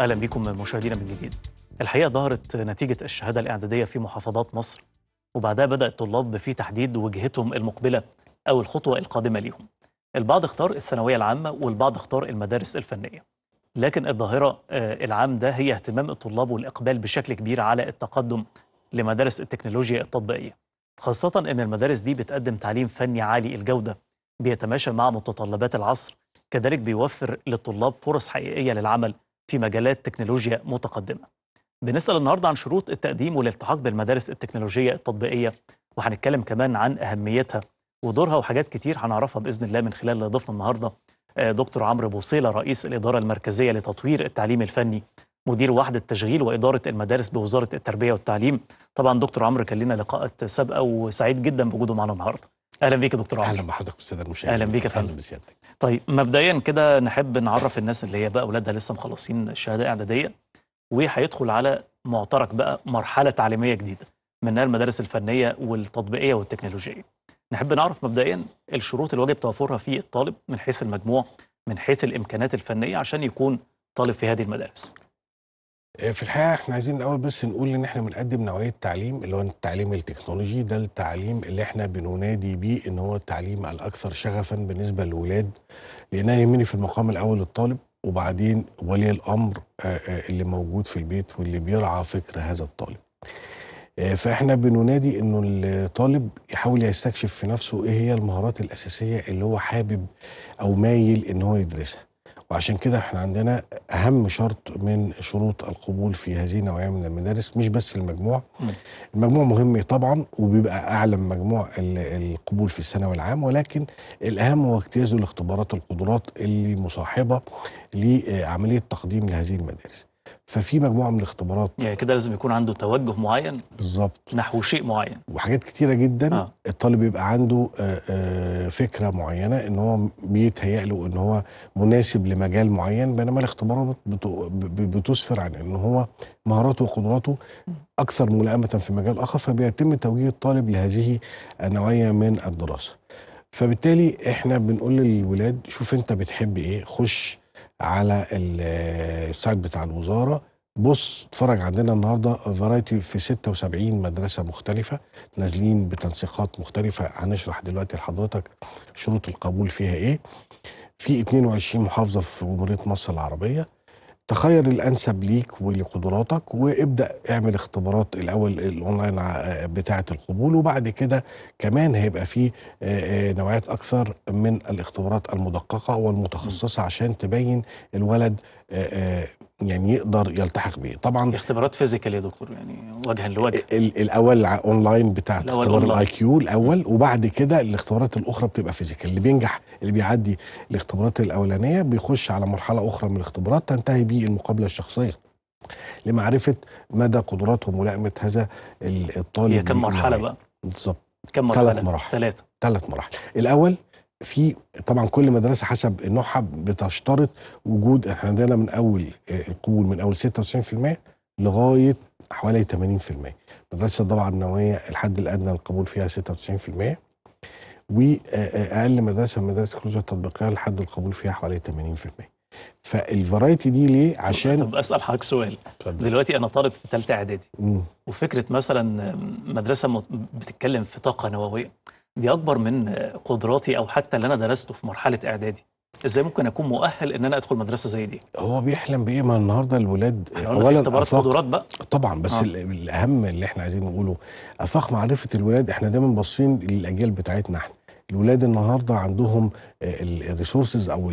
اهلا بكم مشاهدينا من جديد. الحقيقه ظهرت نتيجه الشهاده الاعداديه في محافظات مصر وبعدها بدا الطلاب في تحديد وجهتهم المقبله او الخطوه القادمه ليهم. البعض اختار الثانويه العامه والبعض اختار المدارس الفنيه. لكن الظاهره آه، العام ده هي اهتمام الطلاب والاقبال بشكل كبير على التقدم لمدارس التكنولوجيا التطبيقيه. خاصه ان المدارس دي بتقدم تعليم فني عالي الجوده بيتماشى مع متطلبات العصر كذلك بيوفر للطلاب فرص حقيقيه للعمل في مجالات تكنولوجيا متقدمة بنسأل النهاردة عن شروط التقديم والالتحاق بالمدارس التكنولوجية التطبيقية وهنتكلم كمان عن أهميتها ودورها وحاجات كتير هنعرفها بإذن الله من خلال ضيفنا النهاردة آه، دكتور عمرو بوصيلة رئيس الإدارة المركزية لتطوير التعليم الفني مدير وحدة تشغيل وإدارة المدارس بوزارة التربية والتعليم طبعا دكتور عمرو كان لنا لقاءات سابقة وسعيد جدا بوجوده معنا النهارده اهلا بيك يا دكتور عمرو اهلا بحضرتك بالساده المشاهدين اهلا بيك يا فندم اهلا بسيادتك طيب مبدئيا كده نحب نعرف الناس اللي هي بقى اولادها لسه مخلصين شهاده اعداديه وهيدخل على معترك بقى مرحله تعليميه جديده منها المدارس الفنيه والتطبيقيه والتكنولوجيه نحب نعرف مبدئيا الشروط اللي واجب توفرها في الطالب من حيث المجموع من حيث الامكانات الفنيه عشان يكون طالب في هذه المدارس آه، في الحقيقه احنا عايزين الاول بس نقول ان احنا بنقدم نوعيه تعليم اللي هو التعليم التكنولوجي ده التعليم اللي احنا بننادي بيه ان هو التعليم الاكثر شغفا بالنسبه للولاد لانها يهمني في المقام الاول الطالب وبعدين ولي الامر آه، آه، اللي موجود في البيت واللي بيرعى فكر هذا الطالب. فاحنا بننادي انه الطالب يحاول يستكشف في نفسه ايه هي المهارات الاساسيه اللي هو حابب او مايل ان هو يدرسها. وعشان كده احنا عندنا اهم شرط من شروط القبول في هذه النوعيه من المدارس مش بس المجموع المجموع مهم طبعا وبيبقى اعلى من مجموع القبول في الثانوي العام ولكن الاهم هو اجتيازه لاختبارات القدرات اللي مصاحبه لعمليه تقديم لهذه المدارس ففي مجموعه من الاختبارات يعني كده لازم يكون عنده توجه معين بالظبط نحو شيء معين وحاجات كتيره جدا آه. الطالب يبقى عنده آآ آه، آآ آه، فكره معينه ان هو بيتهيأ له ان هو مناسب لمجال معين بينما الاختبارات بتسفر عن ان هو مهاراته وقدراته اكثر ملائمه في مجال اخر فبيتم توجيه الطالب لهذه النوعيه من الدراسه فبالتالي احنا بنقول للولاد شوف انت بتحب ايه خش على السايت بتاع الوزاره بص اتفرج عندنا النهارده فرايتي في 76 مدرسه مختلفه نازلين بتنسيقات مختلفه هنشرح دلوقتي لحضرتك شروط القبول فيها ايه في 22 محافظه في جمهوريه مصر العربيه تخير الانسب ليك ولقدراتك وابدا اعمل اختبارات الاول الاونلاين بتاعه القبول وبعد كده كمان هيبقى فيه آه، آه، نوعيات اكثر من الاختبارات المدققه والمتخصصه عشان تبين الولد آه، يعني يقدر يلتحق بيه طبعا اختبارات فيزيكال يا دكتور يعني وجها لوجه الاول اونلاين بتاع اختبار الاي كيو الاول وبعد كده الاختبارات الاخرى بتبقى فيزيكال اللي بينجح اللي بيعدي الاختبارات الاولانيه بيخش على مرحله اخرى من الاختبارات تنتهي بيه المقابله الشخصيه لمعرفه مدى قدراتهم ولائمه هذا الطالب هي كم مرحله بقى بالظبط كم مرحله ثلاث مراحل ثلاثه ثلاث مراحل الاول في طبعا كل مدرسه حسب نوعها بتشترط وجود احنا عندنا من اول آه، القبول من اول 96% لغايه حوالي 80% مدرسه طبعا النوويه الحد الادنى للقبول فيها 96% واقل آه، آه، مدرسه مدرسه كروز التطبيقيه لحد القبول فيها حوالي 80% فالفرايتي دي ليه عشان طب اسال حضرتك سؤال طبعا. دلوقتي انا طالب في ثالثه اعدادي وفكره مثلا مدرسه بتتكلم في طاقه نوويه دي اكبر من قدراتي او حتى اللي انا درسته في مرحله اعدادي ازاي ممكن اكون مؤهل ان انا ادخل مدرسه زي دي هو بيحلم بايه ما النهارده الولاد يعني اولا اختبارات قدرات بقى طبعا بس آه. الاهم اللي احنا عايزين نقوله افاق معرفه الولاد احنا دايما باصين للاجيال بتاعتنا احنا الولاد النهارده عندهم الريسورسز او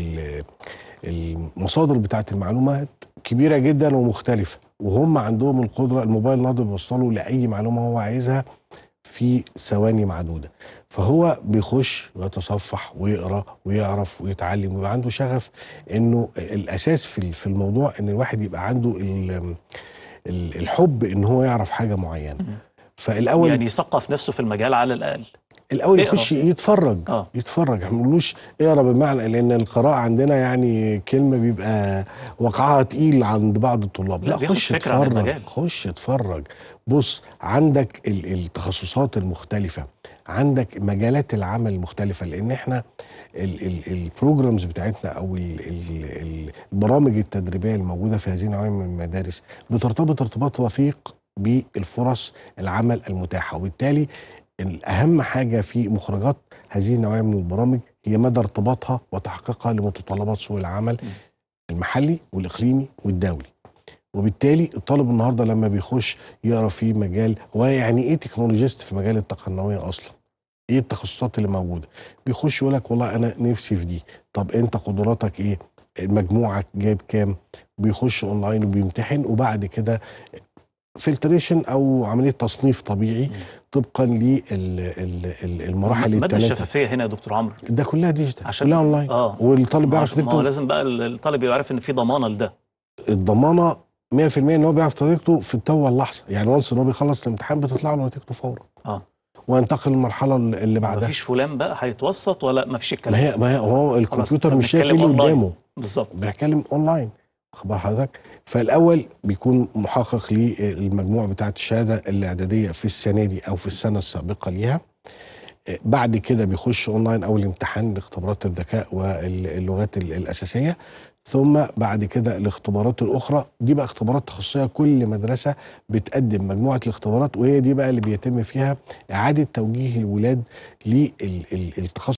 المصادر بتاعت المعلومات كبيره جدا ومختلفه وهم عندهم القدره الموبايل النهارده بيوصله لاي معلومه هو عايزها في ثواني معدوده فهو بيخش ويتصفح ويقرا ويعرف ويتعلم ويبقى عنده شغف انه الاساس في في الموضوع ان الواحد يبقى عنده الحب ان هو يعرف حاجه معينه فالاول يعني يثقف نفسه في المجال على الاقل الاول يخش يتفرج آه. يتفرج ما نقولوش اقرا بمعنى لان القراءه عندنا يعني كلمه بيبقى وقعها تقيل عند بعض الطلاب لا, لا خش اتفرج خش اتفرج بص عندك التخصصات المختلفه عندك مجالات العمل المختلفه لان احنا البروجرامز بتاعتنا او البرامج التدريبيه الموجوده في هذه النوعيه من المدارس بترتبط ارتباط وثيق بالفرص العمل المتاحه وبالتالي الأهم حاجة في مخرجات هذه النوعية من البرامج هي مدى ارتباطها وتحقيقها لمتطلبات سوق العمل المحلي والإقليمي والدولي وبالتالي الطالب النهارده لما بيخش يقرا في مجال هو يعني ايه تكنولوجيست في مجال الطاقه النوويه اصلا؟ ايه التخصصات اللي موجوده؟ بيخش يقول لك والله انا نفسي في دي، طب انت قدراتك ايه؟ مجموعك جايب كام؟ بيخش اونلاين وبيمتحن وبعد كده فلتريشن او عمليه تصنيف طبيعي طبقا للمراحل الثلاثه مدى الشفافيه هنا يا دكتور عمرو ده كلها ديجيتال عشان كلها اونلاين اه والطالب بيعرف ما هو لازم بقى الطالب يبقى عارف ان في ضمانه لده الضمانه 100% ان هو بيعرف طريقته في التو اللحظه يعني وانس ان هو بيخلص الامتحان بتطلع له نتيجته فورا اه وينتقل للمرحله اللي بعدها مفيش فلان بقى هيتوسط ولا مفيش الكلام ما هي ما هو الكمبيوتر مش شايف اللي قدامه بالظبط بيتكلم اونلاين اخبار حضرتك فالاول بيكون محقق للمجموع بتاعه الشهاده الاعداديه في السنه دي او في السنه السابقه ليها بعد كده بيخش اونلاين اول امتحان لاختبارات الذكاء واللغات الاساسيه ثم بعد كده الاختبارات الاخرى دي بقى اختبارات تخصصيه كل مدرسه بتقدم مجموعه الاختبارات وهي دي بقى اللي بيتم فيها اعاده توجيه الولاد للتخصص